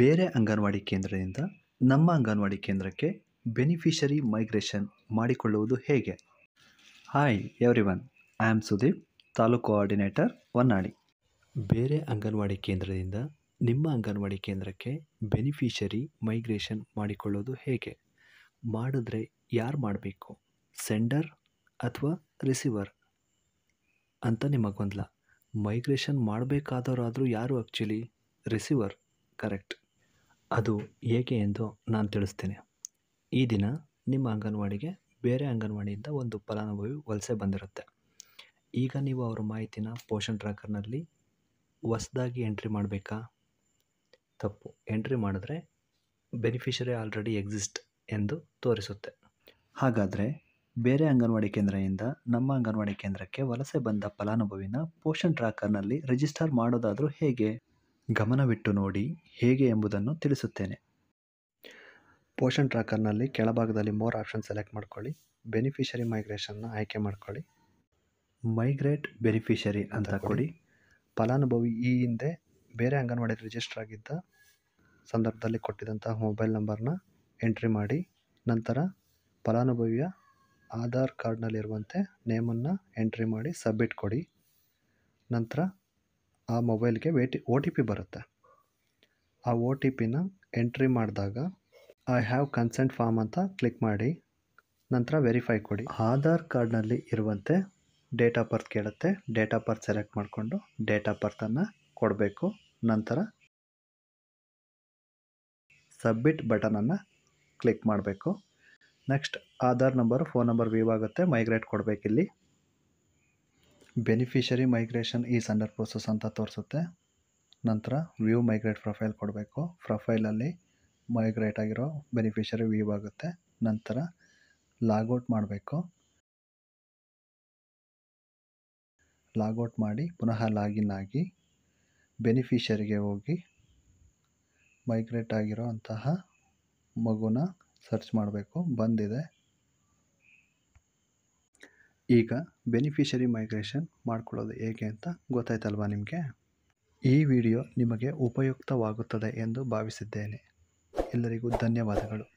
ಬೇರೆ ಅಂಗನವಾಡಿ ಕೇಂದ್ರದಿಂದ ನಮ್ಮ ಅಂಗನವಾಡಿ ಕೇಂದ್ರಕ್ಕೆ ಬೆನಿಫಿಷರಿ ಮೈಗ್ರೇಷನ್ ಮಾಡಿಕೊಳ್ಳುವುದು ಹೇಗೆ hi everyone I am Sudeep taluk coordinator Honnali ಬೇರೆ ಅಂಗನವಾಡಿ ಕೇಂದ್ರದಿಂದ ನಿಮ್ಮ ಅಂಗನವಾಡಿ ಕೇಂದ್ರಕ್ಕೆ ಬೆನಿಫಿಷರಿ ಮೈಗ್ರೇಷನ್ ಮಾಡಿಕೊಳ್ಳೋದು ಹೇಗೆ ಮಾಡಿದ್ರೆ ಯಾರು ಮಾಡಬೇಕು ಸೆಂಡರ್ ಅಥವಾ ರಿಸೀವರ್ ಅಂತ ಗೊಂದಲ ಮೈಗ್ರೇಷನ್ ಮಾಡಬೇಕಾದವರಾದರೂ ಯಾರು ಆ್ಯಕ್ಚುಲಿ ರಿಸೀವರ್ ಕರೆಕ್ಟ್ ಅದು ಏಕೆ ಎಂದು ನಾನು ತಿಳಿಸ್ತೇನೆ ಈ ದಿನ ನಿಮ್ಮ ಅಂಗನವಾಡಿಗೆ ಬೇರೆ ಅಂಗನವಾಡಿಯಿಂದ ಒಂದು ಫಲಾನುಭವಿ ವಲಸೆ ಬಂದಿರುತ್ತೆ ಈಗ ನೀವು ಅವರ ಮಾಹಿತಿನ ಪೋಷಣ್ ಟ್ರ್ಯಾಕರ್ನಲ್ಲಿ ಹೊಸದಾಗಿ ಎಂಟ್ರಿ ಮಾಡಬೇಕಾ ತಪ್ಪು ಎಂಟ್ರಿ ಮಾಡಿದ್ರೆ ಬೆನಿಫಿಷರಿ ಆಲ್ರೆಡಿ ಎಕ್ಸಿಸ್ಟ್ ಎಂದು ತೋರಿಸುತ್ತೆ ಹಾಗಾದರೆ ಬೇರೆ ಅಂಗನವಾಡಿ ಕೇಂದ್ರದಿಂದ ನಮ್ಮ ಅಂಗನವಾಡಿ ಕೇಂದ್ರಕ್ಕೆ ವಲಸೆ ಬಂದ ಫಲಾನುಭವಿನ ಪೋಷಣ್ ಟ್ರ್ಯಾಕರ್ನಲ್ಲಿ ರಿಜಿಸ್ಟರ್ ಮಾಡೋದಾದರೂ ಹೇಗೆ ಗಮನವಿಟ್ಟು ನೋಡಿ ಹೇಗೆ ಎಂಬುದನ್ನು ತಿಳಿಸುತ್ತೇನೆ ಪೋಷನ್ ಟ್ರ್ಯಾಕರ್ನಲ್ಲಿ ಕೆಳಭಾಗದಲ್ಲಿ ಮೋರ್ ಆಪ್ಷನ್ ಸೆಲೆಕ್ಟ್ ಮಾಡ್ಕೊಳ್ಳಿ ಬೆನಿಫಿಷರಿ ಮೈಗ್ರೇಷನ್ನ ಆಯ್ಕೆ ಮಾಡ್ಕೊಳ್ಳಿ ಮೈಗ್ರೇಟ್ ಬೆನಿಫಿಷರಿ ಅಂತ ಕೊಡಿ ಫಲಾನುಭವಿ ಈ ಹಿಂದೆ ಬೇರೆ ಅಂಗನವಾಡಿ ರಿಜಿಸ್ಟರ್ ಆಗಿದ್ದ ಸಂದರ್ಭದಲ್ಲಿ ಕೊಟ್ಟಿದಂತಹ ಮೊಬೈಲ್ ನಂಬರ್ನ ಎಂಟ್ರಿ ಮಾಡಿ ನಂತರ ಫಲಾನುಭವಿಯ ಆಧಾರ್ ಕಾರ್ಡ್ನಲ್ಲಿರುವಂತೆ ನೇಮನ್ನು ಎಂಟ್ರಿ ಮಾಡಿ ಸಬ್ಮಿಟ್ ಕೊಡಿ ನಂತರ ಆ ಮೊಬೈಲ್ಗೆ ವೇಟಿ ಓ ಟಿ ಪಿ ಬರುತ್ತೆ ಆ ಓ ಟಿ ಪಿನ ಎಂಟ್ರಿ ಮಾಡಿದಾಗ ಐ ಹ್ಯಾವ್ ಕನ್ಸೆಂಟ್ ಫಾರ್ಮ್ ಅಂತ ಕ್ಲಿಕ್ ಮಾಡಿ ನಂತರ ವೆರಿಫೈ ಕೊಡಿ ಆಧಾರ್ ಕಾರ್ಡ್ನಲ್ಲಿ ಇರುವಂತೆ ಡೇಟ್ ಆಫ್ ಬರ್ತ್ ಕೇಳುತ್ತೆ ಡೇಟ್ ಆಫ್ ಬರ್ತ್ ಸೆಲೆಕ್ಟ್ ಮಾಡಿಕೊಂಡು ಡೇಟ್ ಆಫ್ ಬರ್ತನ್ನು ಕೊಡಬೇಕು ನಂತರ ಸಬ್ಮಿಟ್ ಬಟನನ್ನು ಕ್ಲಿಕ್ ಮಾಡಬೇಕು next Aadhaar number phone number view ಆಗುತ್ತೆ ಮೈಗ್ರೇಟ್ ಕೊಡಬೇಕಿಲ್ಲಿ beneficiary migration is under process ಅಂತ ತೋರಿಸುತ್ತೆ ನಂತರ ವ್ಯೂ ಮೈಗ್ರೇಟ್ ಪ್ರೊಫೈಲ್ ಕೊಡಬೇಕು ಪ್ರೊಫೈಲಲ್ಲಿ ಮೈಗ್ರೇಟ್ ಆಗಿರೋ ಬೆನಿಫಿಷರಿ ವ್ಯೂ ಆಗುತ್ತೆ ನಂತರ ಲಾಗೌಟ್ ಮಾಡಬೇಕು ಲಾಗೌಟ್ ಮಾಡಿ ಪುನಃ ಲಾಗಿನ್ ಆಗಿ ಬೆನಿಫಿಷರಿಗೆ ಹೋಗಿ ಮೈಗ್ರೇಟ್ ಆಗಿರೋ ಅಂತಹ ಮಗುನ ಸರ್ಚ್ ಮಾಡಬೇಕು ಬಂದಿದೆ ಈಗ ಬೆನಿಫಿಷರಿ ಮೈಗ್ರೇಷನ್ ಮಾಡ್ಕೊಳ್ಳೋದು ಹೇಗೆ ಅಂತ ಗೊತ್ತಾಯ್ತಲ್ವಾ ನಿಮಗೆ ಈ ವಿಡಿಯೋ ನಿಮಗೆ ಉಪಯುಕ್ತವಾಗುತ್ತದೆ ಎಂದು ಭಾವಿಸಿದ್ದೇನೆ ಎಲ್ಲರಿಗೂ ಧನ್ಯವಾದಗಳು